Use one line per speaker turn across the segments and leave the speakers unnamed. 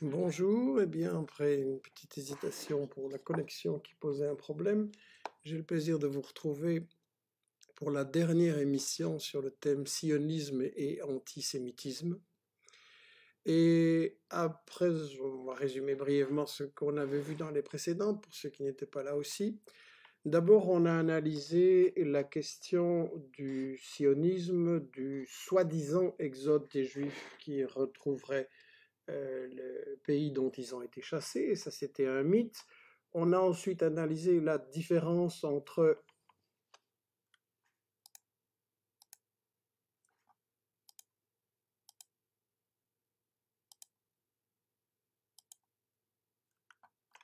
Bonjour, et eh bien après une petite hésitation pour la connexion qui posait un problème, j'ai le plaisir de vous retrouver pour la dernière émission sur le thème sionisme et antisémitisme. Et après, on va résumer brièvement ce qu'on avait vu dans les précédentes pour ceux qui n'étaient pas là aussi. D'abord, on a analysé la question du sionisme, du soi-disant exode des Juifs qui retrouverait euh, le pays dont ils ont été chassés, ça c'était un mythe. On a ensuite analysé la différence entre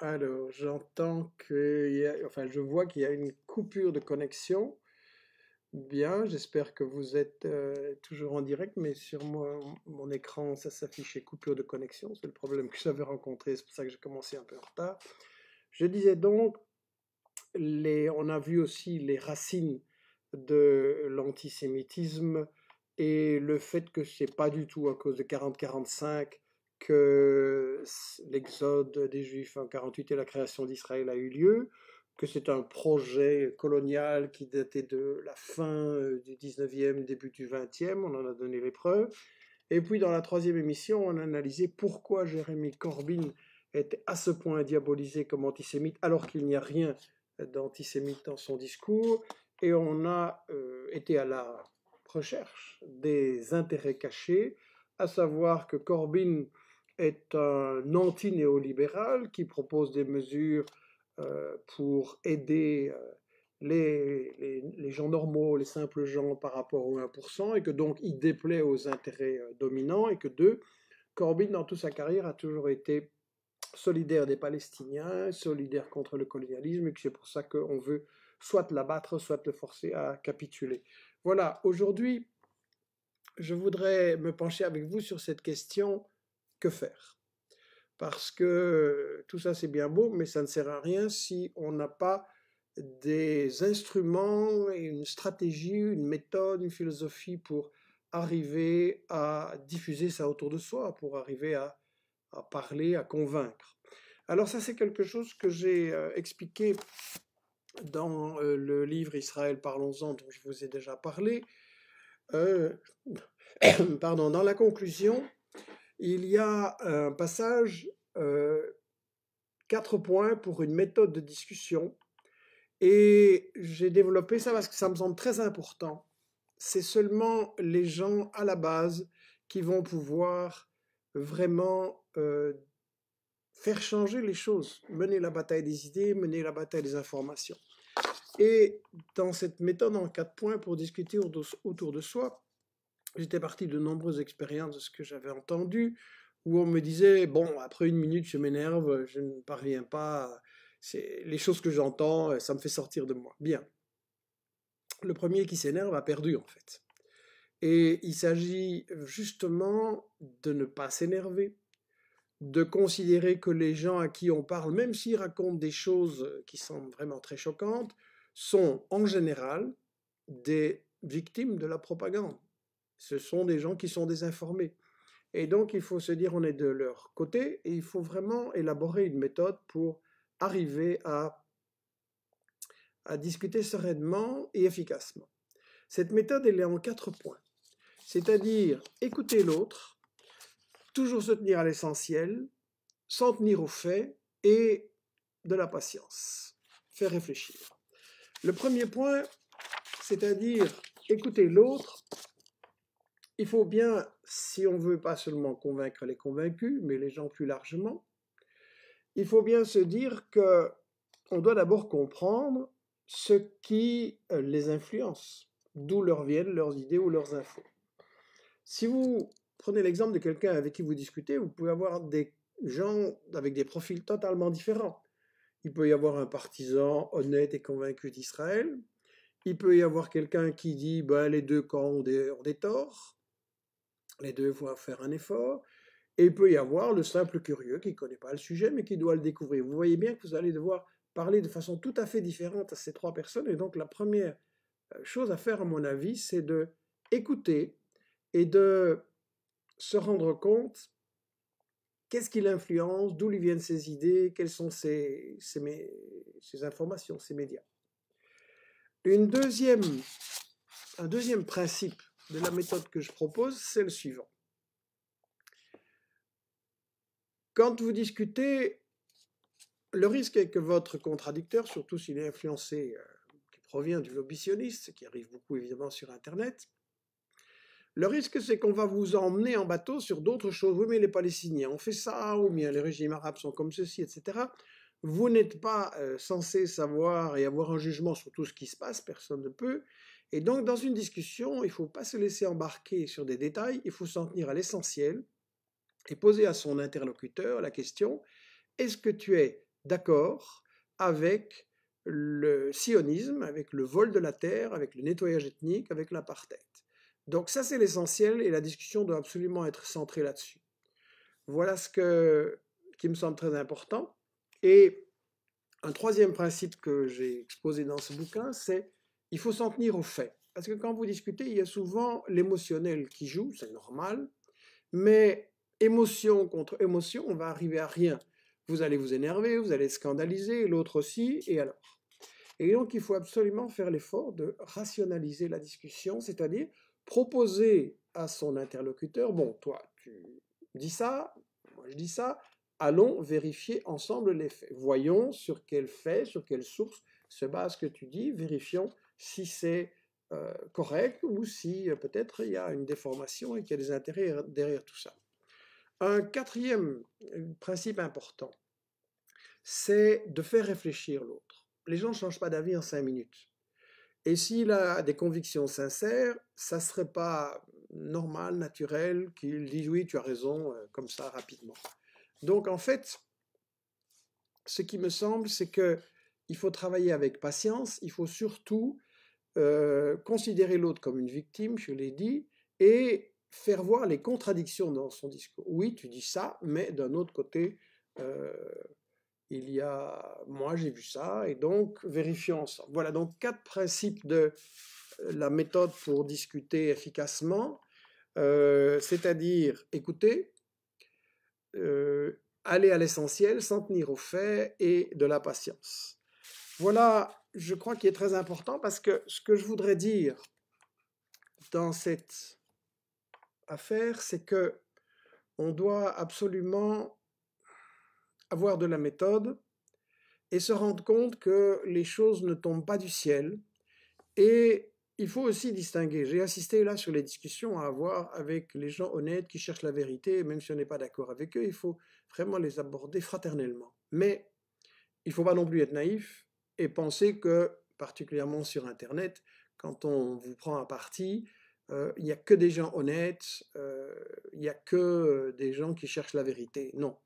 Alors, j'entends que, enfin, je vois qu'il y a une coupure de connexion bien. J'espère que vous êtes euh, toujours en direct, mais sur mon écran, ça s'affichait coupure de connexion. C'est le problème que j'avais rencontré, c'est pour ça que j'ai commencé un peu en retard. Je disais donc, les, on a vu aussi les racines de l'antisémitisme et le fait que n'est pas du tout à cause de 40-45 que l'exode des Juifs en 48 et la création d'Israël a eu lieu que c'est un projet colonial qui datait de la fin euh, du 19e, début du 20e, on en a donné les preuves. Et puis dans la troisième émission, on a analysé pourquoi Jérémy Corbyn était à ce point diabolisé comme antisémite alors qu'il n'y a rien d'antisémite dans son discours. Et on a euh, été à la recherche des intérêts cachés, à savoir que Corbyn est un anti-néolibéral qui propose des mesures euh, pour aider euh, les, gens normaux, les simples gens par rapport aux 1%, et que donc il déplaît aux intérêts euh, dominants, et que deux, Corbyn, dans toute sa carrière, a toujours été solidaire des Palestiniens, solidaire contre le colonialisme, et que c'est pour ça qu'on veut soit l'abattre, soit le forcer à capituler. Voilà, aujourd'hui, je voudrais me pencher avec vous sur cette question, que faire parce que tout ça c'est bien beau, mais ça ne sert à rien si on n'a pas des instruments et une stratégie, une méthode, une philosophie pour arriver à diffuser ça autour de soi, pour arriver à, parler, à convaincre. Alors ça c'est quelque chose que j'ai euh, expliqué dans euh, le livre Israël Parlons-en dont je vous ai déjà parlé. Euh, pardon, dans la conclusion, il y a un passage, euh, quatre points pour une méthode de discussion. Et j'ai développé ça parce que ça me semble très important. C'est seulement les gens à la base qui vont pouvoir vraiment euh, faire changer les choses, mener la bataille des idées, mener la bataille des informations. Et dans cette méthode en quatre points pour discuter autour de soi, J'étais parti de nombreuses expériences de ce que j'avais entendu, où on me disait, bon, après une minute, je m'énerve, je ne parviens pas, c'est les choses que j'entends, euh, ça me fait sortir de moi. Bien. Le premier qui s'énerve a perdu, en fait. Et il s'agit justement de ne pas s'énerver, de considérer que les gens à qui on parle, même s'ils racontent des choses qui semblent vraiment très choquantes, sont en général des victimes de la propagande ce sont des gens qui sont désinformés. Et donc, il faut se dire, on est de leur côté, et il faut vraiment élaborer une méthode pour arriver à, à discuter sereinement et efficacement. Cette méthode, elle est en quatre points. C'est-à-dire écouter l'autre, toujours se tenir à l'essentiel, s'en tenir aux faits et de la patience. Faire réfléchir. Le premier point, c'est-à-dire écouter l'autre il faut bien, si on veut pas seulement convaincre les convaincus, mais les gens plus largement, il faut bien se dire que on doit d'abord comprendre ce qui euh, les influence, d'où leur viennent leurs idées ou leurs infos. Si vous prenez l'exemple de quelqu'un avec qui vous discutez, vous pouvez avoir des gens avec des profils totalement différents. Il peut y avoir un partisan honnête et convaincu d'Israël. Il peut y avoir quelqu'un qui dit ben, les deux camps ont des, ont des torts les deux vont faire un effort. Et il peut y avoir le simple curieux qui ne connaît pas le sujet, mais qui doit le découvrir. Vous voyez bien que vous allez devoir parler de façon tout à fait différente à ces trois personnes. Et donc la première euh, chose à faire, à mon avis, c'est d'écouter et de se rendre compte qu'est-ce qui l'influence, d'où lui viennent ses idées, quelles sont ses, informations, ses médias. Une deuxième, un deuxième principe de la méthode que je propose, c'est le suivant. Quand vous discutez, le risque est que votre contradicteur, surtout s'il est influencé, euh, qui provient du ce qui arrive beaucoup évidemment sur Internet, le risque, c'est qu'on va vous emmener en bateau sur d'autres choses. Oui, mais les Palestiniens on fait ça, ou bien les régimes arabes sont comme ceci, etc. Vous n'êtes pas euh, censé savoir et avoir un jugement sur tout ce qui se passe, personne ne peut. Et donc, dans une discussion, il ne faut pas se laisser embarquer sur des détails, il faut s'en tenir à l'essentiel et poser à son interlocuteur la question est-ce que tu es d'accord avec le sionisme, avec le vol de la terre, avec le nettoyage ethnique, avec l'apartheid Donc, ça, c'est l'essentiel et la discussion doit absolument être centrée là-dessus. Voilà ce que, qui me semble très important. Et un troisième principe que j'ai exposé dans ce bouquin, c'est il faut s'en tenir aux faits. Parce que quand vous discutez, il y a souvent l'émotionnel qui joue, c'est normal, mais émotion contre émotion, on va arriver à rien. Vous allez vous énerver, vous allez scandaliser, l'autre aussi, et alors Et donc il faut absolument faire l'effort de rationaliser la discussion, c'est-à-dire proposer à son interlocuteur, bon, toi, tu dis ça, moi je dis ça, allons vérifier ensemble les faits. Voyons sur quels faits, sur quelles sources se base ce que tu dis, vérifions si c'est correct ou si peut-être il y a une déformation et qu'il y a des intérêts derrière tout ça. Un quatrième principe important, c'est de faire réfléchir l'autre. Les gens ne changent pas d'avis en cinq minutes. Et s'il a des convictions sincères, ça ne serait pas normal, naturel qu'il dise oui, tu as raison, comme ça rapidement. Donc en fait, ce qui me semble, c'est que il faut travailler avec patience, il faut surtout considérer l'autre comme une victime, je l'ai dit, et faire voir les contradictions dans son discours. Oui, tu dis ça, mais d'un autre côté, il y a moi, j'ai vu ça, et donc vérifions ensemble. Voilà donc quatre principes de la méthode pour discuter efficacement, c'est-à-dire écouter, aller à l'essentiel, s'en tenir aux faits et de la patience. Voilà, je crois, qu'il est très important parce que ce que je voudrais dire dans cette affaire, c'est que on doit absolument avoir de la méthode et se rendre compte que les choses ne tombent pas du ciel. Et il faut aussi distinguer. J'ai assisté là sur les discussions à avoir avec les gens honnêtes qui cherchent la vérité, même si on n'est pas d'accord avec eux, il faut vraiment les aborder fraternellement. Mais il ne faut pas non plus être naïf, et penser que, particulièrement sur Internet, quand on vous prend à partie, euh, il n'y a que des gens honnêtes, euh, il n'y a que euh, des gens qui cherchent la vérité. Non.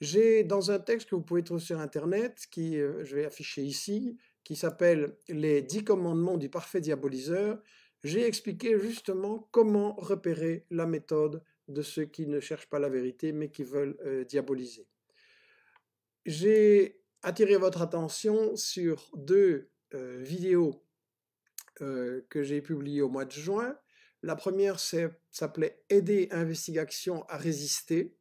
J'ai dans un texte que vous pouvez trouver sur Internet, qui je vais afficher ici, qui s'appelle Les dix commandements du parfait diaboliseur, j'ai expliqué justement comment repérer la méthode de ceux qui ne cherchent pas la vérité mais qui veulent diaboliser. J'ai attirer votre attention sur deux euh, vidéos euh, que j'ai publiées au mois de juin. La première s'appelait Aider Investigation à résister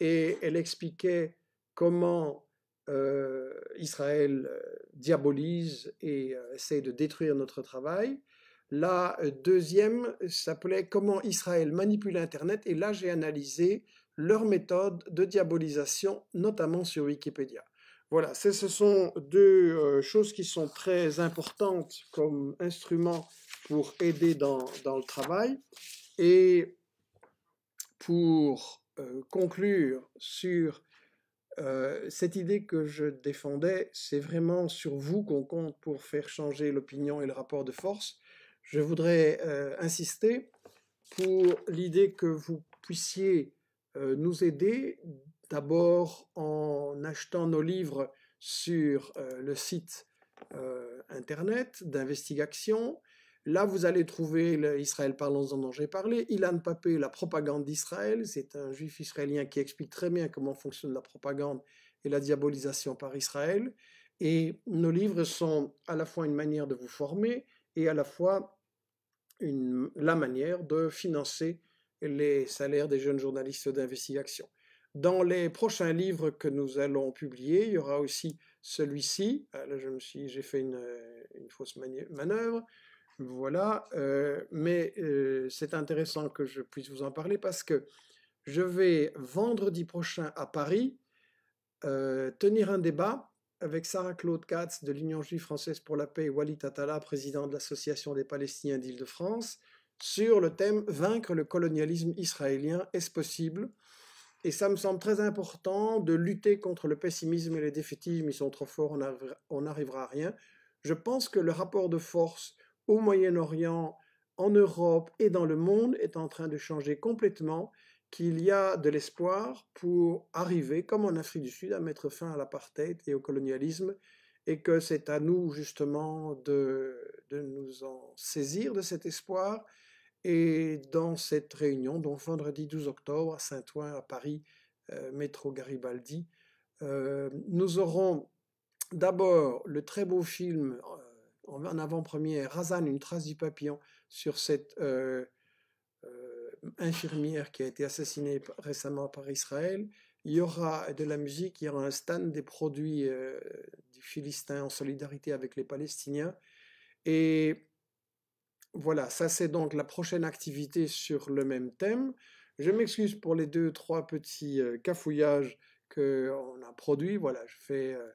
et elle expliquait comment euh, Israël diabolise et essaie de détruire notre travail. La deuxième s'appelait Comment Israël manipule Internet et là j'ai analysé leurs méthodes de diabolisation, notamment sur Wikipédia. Voilà, ce sont deux euh, choses qui sont très importantes comme instruments pour aider dans, le travail. Et pour euh, conclure sur euh, cette idée que je défendais, c'est vraiment sur vous qu'on compte pour faire changer l'opinion et le rapport de force. Je voudrais insister pour l'idée que vous puissiez nous aider d'abord en en achetant nos livres sur euh, le site euh, internet d'investigation. Là, vous allez trouver Israël Parlons-en dont j'ai parlé, Ilan Papé, La propagande d'Israël. C'est un juif israélien qui explique très bien comment fonctionne la propagande et la diabolisation par Israël. Et nos livres sont à la fois une manière de vous former et à la fois la manière de financer les salaires des jeunes journalistes d'investigation. Dans les prochains livres que nous allons publier, il y aura aussi celui-ci. Ah, là, je me suis, j'ai fait une, euh, fausse manœuvre. Voilà, euh, mais euh, c'est intéressant que je puisse vous en parler parce que je vais vendredi prochain à Paris tenir un débat avec Sarah Claude Katz de l'Union juive française pour la paix et Walid Atala, président de l'Association des Palestiniens d'Île-de-France, sur le thème Vaincre le colonialisme israélien, est-ce possible et ça me semble très important de lutter contre le pessimisme et les défaitismes. Ils sont trop forts, on n'arrivera à rien. Je pense que le rapport de force au Moyen-Orient, en Europe et dans le monde est en train de changer complètement, qu'il y a de l'espoir pour arriver, comme en Afrique du Sud, à mettre fin à l'apartheid et au colonialisme, et que c'est à nous justement de, de nous en saisir de cet espoir et dans cette réunion, donc vendredi 12 octobre à Saint-Ouen, à Paris, euh, métro Garibaldi, euh, nous aurons d'abord le très beau film euh, en avant-première, Razan, une trace du papillon, sur cette infirmière qui a été assassinée récemment par Israël. Il y aura de la musique, il y aura un stand des produits du Philistin en solidarité avec les Palestiniens. Et voilà, ça c'est donc la prochaine activité sur le même thème. Je m'excuse pour les deux, trois petits euh, cafouillages qu'on a produits. Voilà, je fais euh,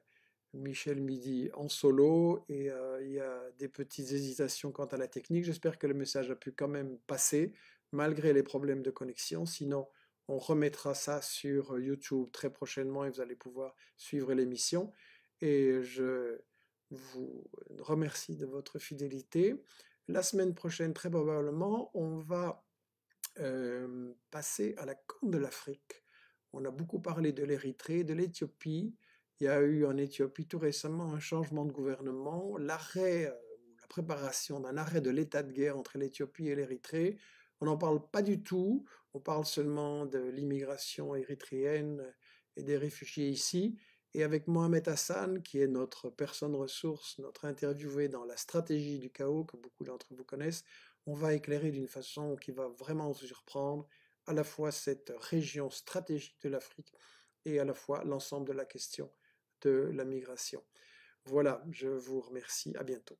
Michel Midi en solo et euh, il y a des petites hésitations quant à la technique. J'espère que le message a pu quand même passer malgré les problèmes de connexion. Sinon, on remettra ça sur YouTube très prochainement et vous allez pouvoir suivre l'émission. Et je vous remercie de votre fidélité. La semaine prochaine, très probablement, on va passer à la Corne de l'Afrique. On a beaucoup parlé de l'Érythrée, de l'Éthiopie. Il y a eu en Éthiopie tout récemment un changement de gouvernement, l'arrêt euh, ou la préparation d'un arrêt de l'état de guerre entre l'Éthiopie et l'Érythrée. On n'en parle pas du tout, on parle seulement de l'immigration érythréenne et des réfugiés ici et avec Mohamed Hassan, qui est notre personne ressource, notre interviewé dans la stratégie du chaos que beaucoup d'entre vous connaissent, on va éclairer d'une façon qui va vraiment vous surprendre à la fois cette région stratégique de l'Afrique et à la fois l'ensemble de la question de la migration. Voilà, je vous remercie, à bientôt.